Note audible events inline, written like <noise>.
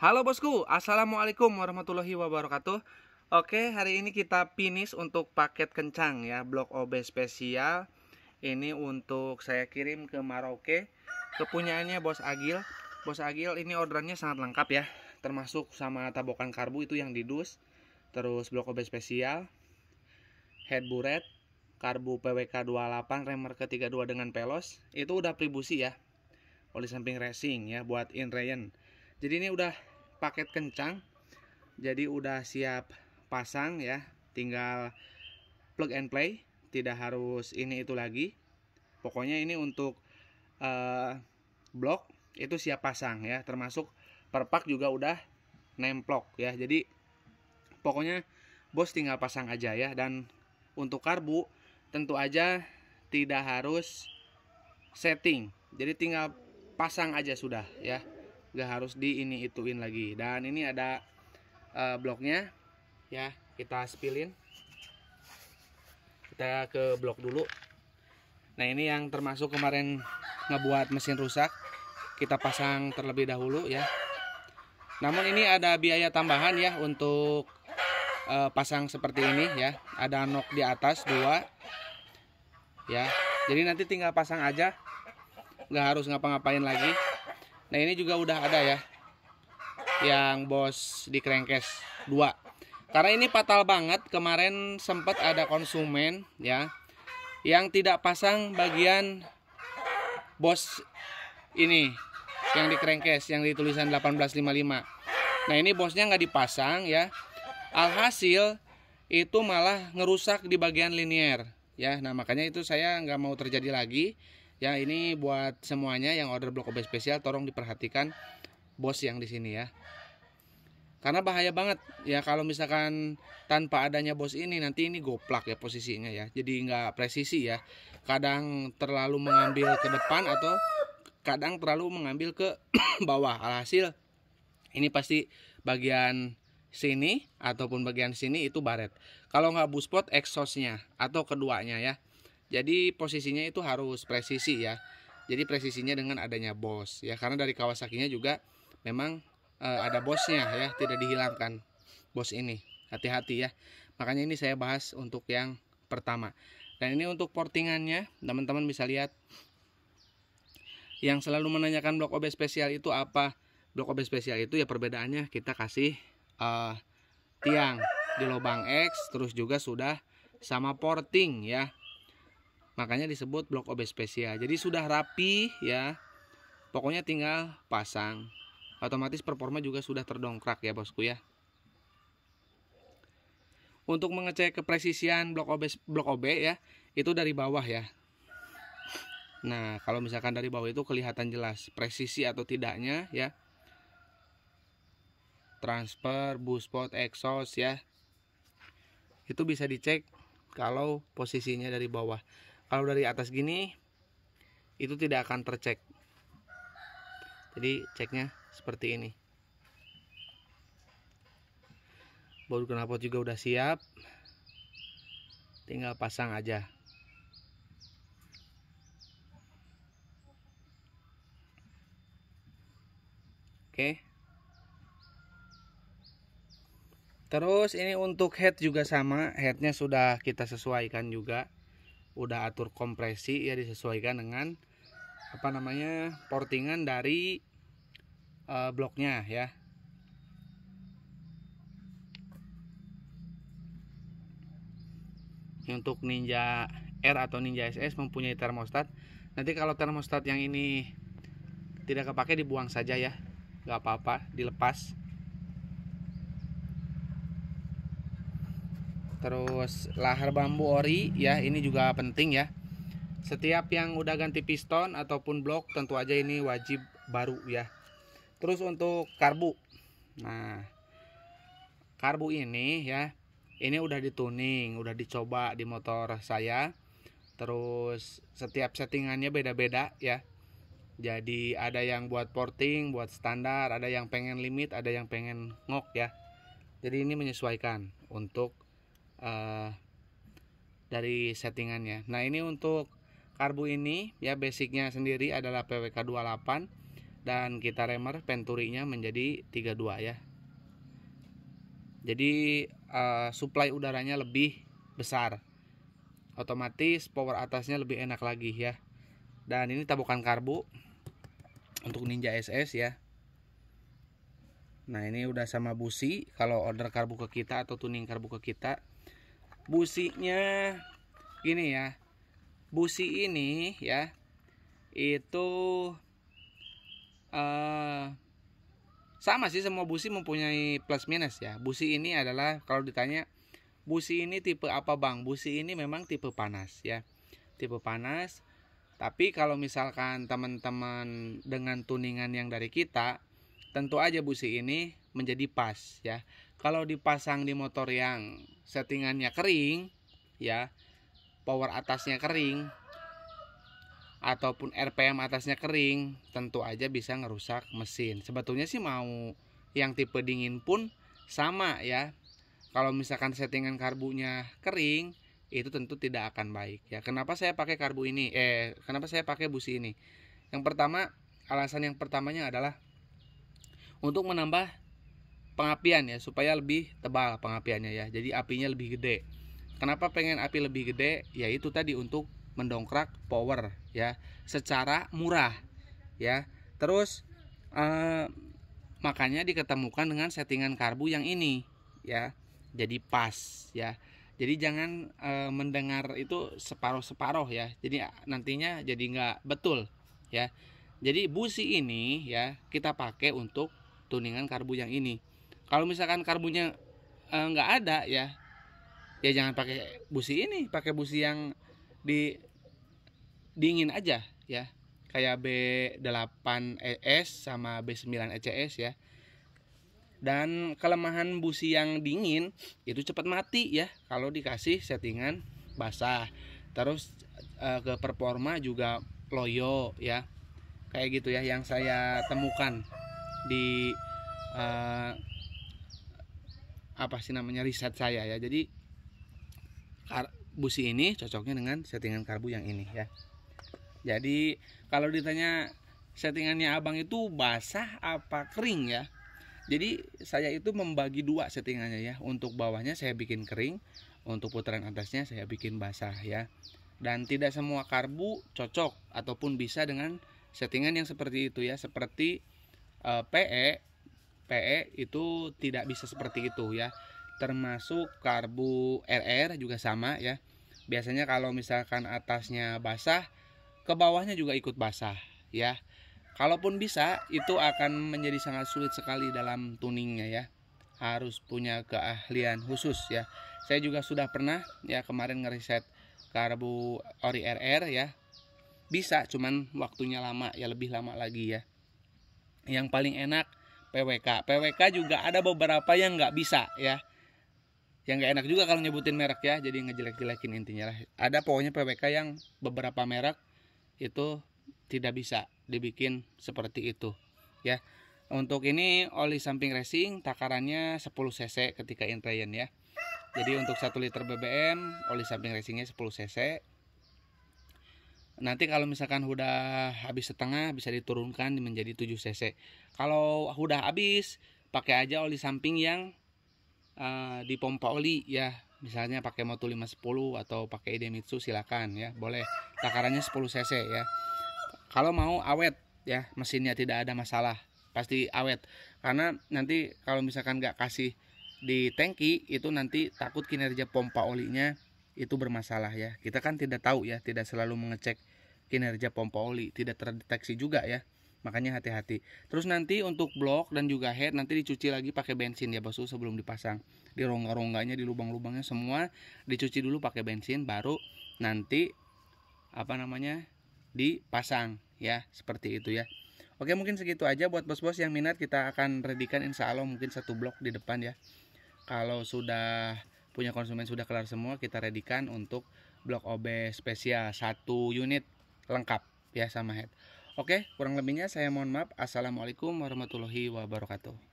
Halo bosku, assalamualaikum warahmatullahi wabarakatuh. Oke, hari ini kita finish untuk paket kencang ya, blok OB spesial. Ini untuk saya kirim ke Maroke, kepunyaannya Bos Agil. Bos Agil ini orderannya sangat lengkap ya, termasuk sama tabokan karbu itu yang didus, terus blok OB spesial, head buret, karbu PWK 28 remer ke 32 dengan pelos, itu udah pribusi ya. Oli samping racing ya buat in -rayon. Jadi ini udah paket kencang jadi udah siap pasang ya tinggal plug and play tidak harus ini itu lagi pokoknya ini untuk uh, blok itu siap pasang ya termasuk perpak juga udah nemplok ya jadi pokoknya bos tinggal pasang aja ya dan untuk karbu tentu aja tidak harus setting jadi tinggal pasang aja sudah ya nggak harus di ini ituin lagi dan ini ada uh, bloknya ya kita spilin kita ke blok dulu nah ini yang termasuk kemarin ngebuat mesin rusak kita pasang terlebih dahulu ya namun ini ada biaya tambahan ya untuk uh, pasang seperti ini ya ada nok di atas dua ya jadi nanti tinggal pasang aja nggak harus ngapa-ngapain lagi Nah ini juga udah ada ya yang bos di crankcase 2 karena ini fatal banget kemarin sempat ada konsumen ya yang tidak pasang bagian bos ini yang di crankcase yang di tulisan 1855 nah ini bosnya nggak dipasang ya alhasil itu malah ngerusak di bagian linier ya nah makanya itu saya nggak mau terjadi lagi Ya ini buat semuanya yang order blok obat spesial tolong diperhatikan bos yang di sini ya. Karena bahaya banget ya kalau misalkan tanpa adanya bos ini nanti ini goplak ya posisinya ya. Jadi nggak presisi ya. Kadang terlalu mengambil ke depan atau kadang terlalu mengambil ke <clears throat> bawah. Alhasil ini pasti bagian sini ataupun bagian sini itu baret. Kalau nggak buspot exhaustnya atau keduanya ya jadi posisinya itu harus presisi ya. Jadi presisinya dengan adanya bos ya karena dari kawasakinya juga memang e, ada bosnya ya, tidak dihilangkan bos ini. Hati-hati ya. Makanya ini saya bahas untuk yang pertama. Dan ini untuk portingannya, teman-teman bisa lihat yang selalu menanyakan blok OB spesial itu apa? Blok OB spesial itu ya perbedaannya kita kasih uh, tiang di lubang X terus juga sudah sama porting ya Makanya disebut blok spesial Jadi sudah rapi ya. Pokoknya tinggal pasang. Otomatis performa juga sudah terdongkrak ya bosku ya. Untuk mengecek kepresisian blok obes blok OB ya, itu dari bawah ya. Nah, kalau misalkan dari bawah itu kelihatan jelas presisi atau tidaknya ya. Transfer, boost spot, exhaust ya. Itu bisa dicek kalau posisinya dari bawah kalau dari atas gini itu tidak akan tercek jadi ceknya seperti ini baru kenapa juga udah siap tinggal pasang aja oke terus ini untuk head juga sama headnya sudah kita sesuaikan juga udah atur kompresi ya disesuaikan dengan apa namanya portingan dari e, bloknya ya untuk Ninja R atau Ninja SS mempunyai termostat nanti kalau termostat yang ini tidak kepake dibuang saja ya nggak apa-apa dilepas terus lahar bambu ori ya ini juga penting ya setiap yang udah ganti piston ataupun blok tentu aja ini wajib baru ya terus untuk karbu nah karbu ini ya ini udah dituning udah dicoba di motor saya terus setiap settingannya beda-beda ya jadi ada yang buat porting, buat standar, ada yang pengen limit, ada yang pengen ngok ya. Jadi ini menyesuaikan untuk uh, dari settingannya nah ini untuk karbu ini ya basicnya sendiri adalah PWK 28 dan kita remer penturinya menjadi 32 ya jadi uh, supply udaranya lebih besar otomatis power atasnya lebih enak lagi ya dan ini tabukan karbu untuk Ninja SS ya nah ini udah sama busi kalau order karbu ke kita atau tuning karbu ke kita businya gini ya busi ini ya itu uh, sama sih semua busi mempunyai plus minus ya busi ini adalah kalau ditanya busi ini tipe apa bang busi ini memang tipe panas ya tipe panas tapi kalau misalkan teman-teman dengan tuningan yang dari kita tentu aja busi ini menjadi pas ya kalau dipasang di motor yang settingannya kering ya power atasnya kering ataupun RPM atasnya kering tentu aja bisa ngerusak mesin sebetulnya sih mau yang tipe dingin pun sama ya kalau misalkan settingan karbunya kering itu tentu tidak akan baik ya kenapa saya pakai karbu ini eh kenapa saya pakai busi ini yang pertama alasan yang pertamanya adalah untuk menambah pengapian ya supaya lebih tebal pengapiannya ya jadi apinya lebih gede kenapa pengen api lebih gede yaitu tadi untuk mendongkrak power ya secara murah ya terus eh, makanya diketemukan dengan settingan karbu yang ini ya jadi pas ya jadi jangan e, mendengar itu separoh separoh ya jadi ah, nantinya jadi nggak betul ya jadi busi ini ya kita pakai untuk tuningan karbu yang ini kalau misalkan karbunya eh, nggak eh, ada ya ya jangan pakai busi ini pakai busi yang di dingin aja ya kayak B8ES e sama B9 ECS ya dan kelemahan busi yang dingin itu cepat mati ya kalau dikasih settingan basah terus eh, ke performa juga loyo ya kayak gitu ya yang saya temukan di uh, apa sih namanya riset saya ya jadi kar busi ini cocoknya dengan settingan karbu yang ini ya jadi kalau ditanya settingannya abang itu basah apa kering ya jadi saya itu membagi dua settingannya ya untuk bawahnya saya bikin kering untuk putaran atasnya saya bikin basah ya dan tidak semua karbu cocok ataupun bisa dengan settingan yang seperti itu ya seperti uh, eh, PE PE itu tidak bisa seperti itu ya. Termasuk karbu RR juga sama ya. Biasanya kalau misalkan atasnya basah, ke bawahnya juga ikut basah ya. Kalaupun bisa, itu akan menjadi sangat sulit sekali dalam tuningnya ya. Harus punya keahlian khusus ya. Saya juga sudah pernah ya kemarin ngeriset karbu ori RR ya. Bisa, cuman waktunya lama ya lebih lama lagi ya. Yang paling enak PWK. PWK juga ada beberapa yang nggak bisa ya. Yang nggak enak juga kalau nyebutin merek ya, jadi ngejelek-jelekin intinya lah. Ada pokoknya PWK yang beberapa merek itu tidak bisa dibikin seperti itu ya. Untuk ini oli samping racing takarannya 10 cc ketika intrayen ya. Jadi untuk 1 liter BBM oli samping racingnya 10 cc nanti kalau misalkan udah habis setengah bisa diturunkan menjadi 7 cc kalau udah habis pakai aja oli samping yang uh, dipompa oli ya misalnya pakai moto 510 atau pakai idemitsu silakan ya boleh takarannya 10 cc ya kalau mau awet ya mesinnya tidak ada masalah pasti awet karena nanti kalau misalkan nggak kasih di tangki itu nanti takut kinerja pompa olinya itu bermasalah ya kita kan tidak tahu ya tidak selalu mengecek kinerja pompa oli tidak terdeteksi juga ya makanya hati-hati terus nanti untuk blok dan juga head nanti dicuci lagi pakai bensin ya bosku sebelum dipasang di rongga-rongganya di lubang-lubangnya semua dicuci dulu pakai bensin baru nanti apa namanya dipasang ya seperti itu ya oke mungkin segitu aja buat bos-bos yang minat kita akan redikan insya Allah mungkin satu blok di depan ya kalau sudah punya konsumen sudah kelar semua kita redikan untuk blok OB spesial satu unit lengkap ya sama head. Oke, kurang lebihnya saya mohon maaf. Assalamualaikum warahmatullahi wabarakatuh.